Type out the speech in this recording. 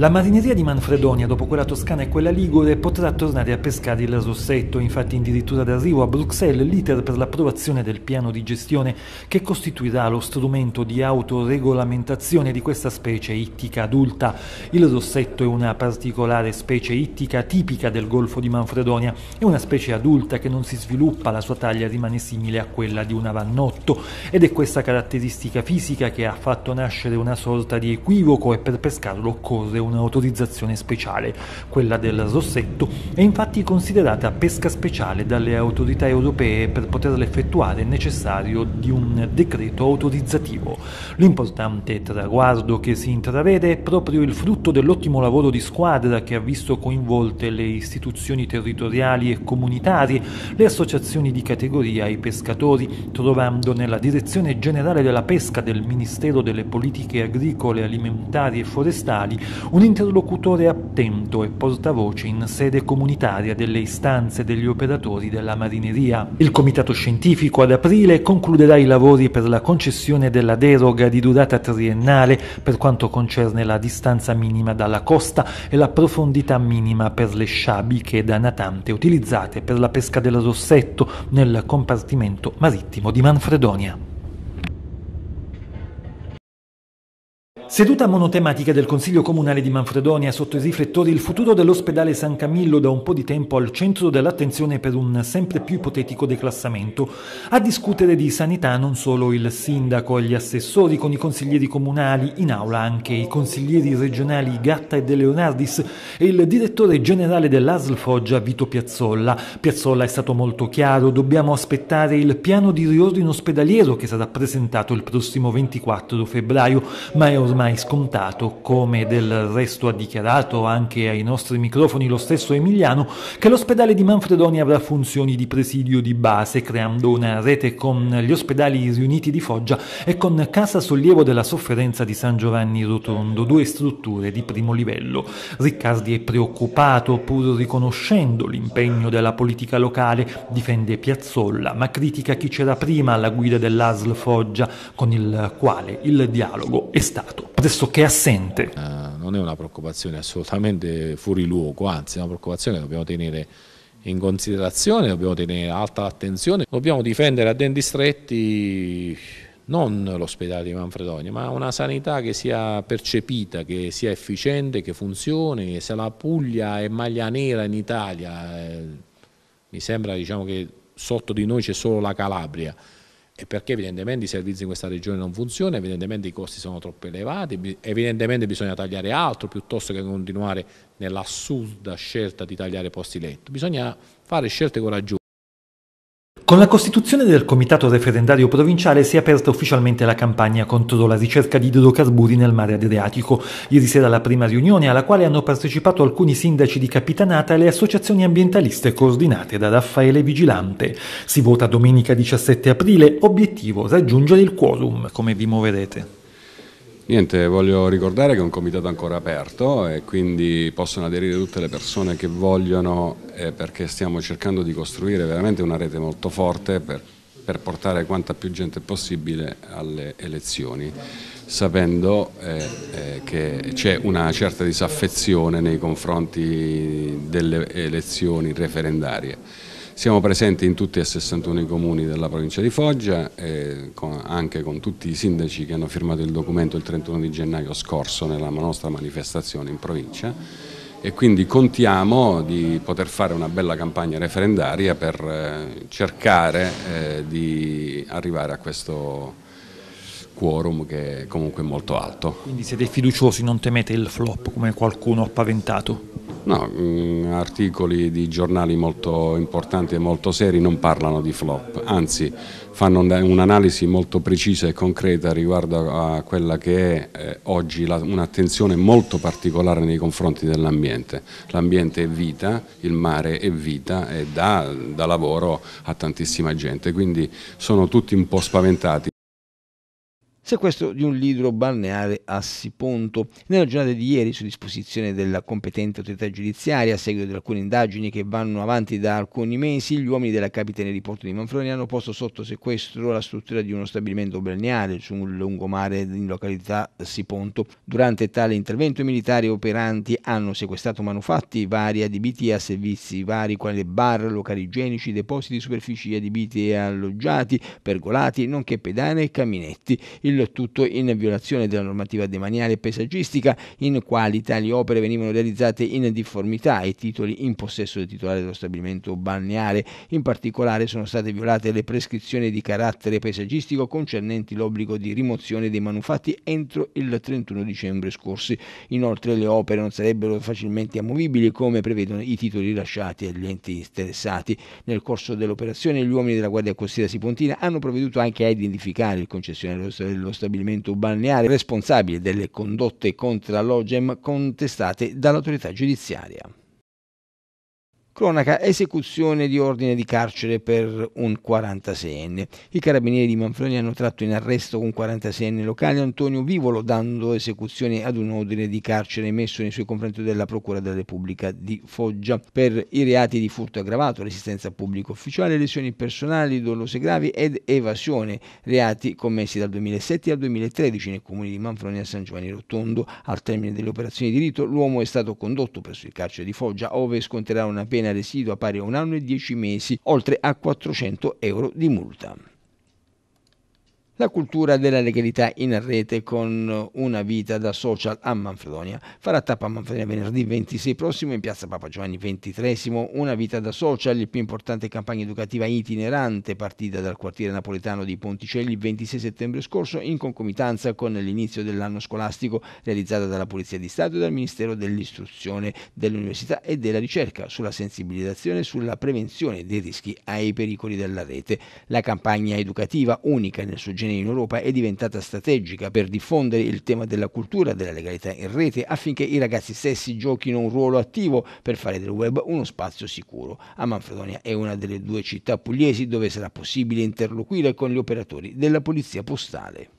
La marineria di Manfredonia, dopo quella toscana e quella ligure, potrà tornare a pescare il rossetto, infatti addirittura d'arrivo a Bruxelles l'iter per l'approvazione del piano di gestione che costituirà lo strumento di autoregolamentazione di questa specie ittica adulta. Il rossetto è una particolare specie ittica tipica del Golfo di Manfredonia, è una specie adulta che non si sviluppa, la sua taglia rimane simile a quella di un avannotto ed è questa caratteristica fisica che ha fatto nascere una sorta di equivoco e per pescarlo occorre un un'autorizzazione speciale. Quella del Rossetto è infatti considerata pesca speciale dalle autorità europee e per poterla effettuare è necessario di un decreto autorizzativo. L'importante traguardo che si intravede è proprio il frutto dell'ottimo lavoro di squadra che ha visto coinvolte le istituzioni territoriali e comunitarie, le associazioni di categoria e i pescatori, trovando nella direzione generale della pesca del Ministero delle Politiche Agricole, Alimentari e Forestali un un interlocutore attento e portavoce in sede comunitaria delle istanze degli operatori della marineria. Il comitato scientifico ad aprile concluderà i lavori per la concessione della deroga di durata triennale per quanto concerne la distanza minima dalla costa e la profondità minima per le sciabiche da natante utilizzate per la pesca del rossetto nel compartimento marittimo di Manfredonia. Seduta monotematica del Consiglio Comunale di Manfredonia sotto i riflettori il futuro dell'ospedale San Camillo da un po' di tempo al centro dell'attenzione per un sempre più ipotetico declassamento. A discutere di sanità non solo il sindaco e gli assessori con i consiglieri comunali, in aula anche i consiglieri regionali Gatta e De Leonardis e il direttore generale dell'ASL Foggia Vito Piazzolla. Piazzolla è stato molto chiaro, dobbiamo aspettare il piano di riordino ospedaliero che sarà presentato il prossimo 24 febbraio, ma è ormai mai scontato, come del resto ha dichiarato anche ai nostri microfoni lo stesso Emiliano, che l'ospedale di Manfredoni avrà funzioni di presidio di base, creando una rete con gli ospedali riuniti di Foggia e con Casa Sollievo della Sofferenza di San Giovanni Rotondo, due strutture di primo livello. Riccardi è preoccupato, pur riconoscendo l'impegno della politica locale, difende Piazzolla, ma critica chi c'era prima alla guida dell'ASL Foggia, con il quale il dialogo è stato adesso che è assente. Uh, non è una preoccupazione assolutamente fuori luogo, anzi è una preoccupazione che dobbiamo tenere in considerazione, dobbiamo tenere alta l'attenzione, dobbiamo difendere a denti stretti non l'ospedale di Manfredonia, ma una sanità che sia percepita, che sia efficiente, che funzioni, se la Puglia è maglia nera in Italia, eh, mi sembra diciamo, che sotto di noi c'è solo la Calabria, e perché evidentemente i servizi in questa regione non funzionano, evidentemente i costi sono troppo elevati, evidentemente bisogna tagliare altro piuttosto che continuare nell'assurda scelta di tagliare posti letto. Bisogna fare scelte coraggiose. Con la costituzione del comitato referendario provinciale si è aperta ufficialmente la campagna contro la ricerca di idrocarburi nel mare Adriatico. Ieri sera la prima riunione alla quale hanno partecipato alcuni sindaci di Capitanata e le associazioni ambientaliste coordinate da Raffaele Vigilante. Si vota domenica 17 aprile, obiettivo raggiungere il quorum. Come vi muoverete? Niente, voglio ricordare che è un comitato ancora aperto e quindi possono aderire tutte le persone che vogliono eh, perché stiamo cercando di costruire veramente una rete molto forte per, per portare quanta più gente possibile alle elezioni, sapendo eh, eh, che c'è una certa disaffezione nei confronti delle elezioni referendarie siamo presenti in tutti e 61 i comuni della provincia di Foggia, con, anche con tutti i sindaci che hanno firmato il documento il 31 di gennaio scorso nella nostra manifestazione in provincia e quindi contiamo di poter fare una bella campagna referendaria per eh, cercare eh, di arrivare a questo quorum che è comunque molto alto. Quindi siete fiduciosi, non temete il flop come qualcuno ha paventato? No, mm, articoli di giornali molto importanti e molto seri non parlano di flop, anzi fanno un'analisi molto precisa e concreta riguardo a quella che è eh, oggi un'attenzione molto particolare nei confronti dell'ambiente. L'ambiente è vita, il mare è vita e dà, dà lavoro a tantissima gente, quindi sono tutti un po' spaventati sequestro di un libro balneare a Siponto. Nella giornata di ieri, su disposizione della competente autorità giudiziaria, a seguito di alcune indagini che vanno avanti da alcuni mesi, gli uomini della capitania di Porto di Manfroni hanno posto sotto sequestro la struttura di uno stabilimento balneare sul lungomare in località Siponto. Durante tale intervento i militari operanti hanno sequestrato manufatti vari adibiti a servizi vari, quali bar, locali igienici, depositi, superfici adibiti e alloggiati, pergolati, nonché pedane e caminetti. Il il tutto in violazione della normativa demaniale e paesaggistica, in quali tali opere venivano realizzate in difformità ai titoli in possesso del titolare dello stabilimento balneare. In particolare sono state violate le prescrizioni di carattere paesaggistico concernenti l'obbligo di rimozione dei manufatti entro il 31 dicembre scorsi. Inoltre le opere non sarebbero facilmente ammovibili come prevedono i titoli rilasciati agli enti interessati. Nel corso dell'operazione gli uomini della Guardia Costiera Sipontina hanno provveduto anche a identificare il concessionario dello nello stabilimento balneare responsabile delle condotte contro Logem contestate dall'autorità giudiziaria. Cronaca, esecuzione di ordine di carcere per un 46enne. I carabinieri di Manfroni hanno tratto in arresto un 46enne locale Antonio Vivolo dando esecuzione ad un ordine di carcere emesso nei suoi confronti della Procura della Repubblica di Foggia per i reati di furto aggravato, resistenza a pubblico ufficiale, lesioni personali, dolose gravi ed evasione, reati commessi dal 2007 al 2013 nei comuni di Manfroni a San Giovanni Rotondo. Al termine delle operazioni di rito l'uomo è stato condotto presso il carcere di Foggia ove sconterà una pena residua pari a un anno e dieci mesi, oltre a 400 euro di multa. La cultura della legalità in rete con una vita da social a Manfredonia. Farà tappa a Manfredonia venerdì 26 prossimo in piazza Papa Giovanni XXIII. Una vita da social, il più importante campagna educativa itinerante partita dal quartiere napoletano di Ponticelli il 26 settembre scorso in concomitanza con l'inizio dell'anno scolastico realizzata dalla Polizia di Stato e dal Ministero dell'Istruzione, dell'Università e della Ricerca sulla sensibilizzazione e sulla prevenzione dei rischi ai pericoli della rete. La campagna educativa, unica nel suo genere origine in Europa è diventata strategica per diffondere il tema della cultura della legalità in rete affinché i ragazzi stessi giochino un ruolo attivo per fare del web uno spazio sicuro. A Manfredonia è una delle due città pugliesi dove sarà possibile interloquire con gli operatori della polizia postale.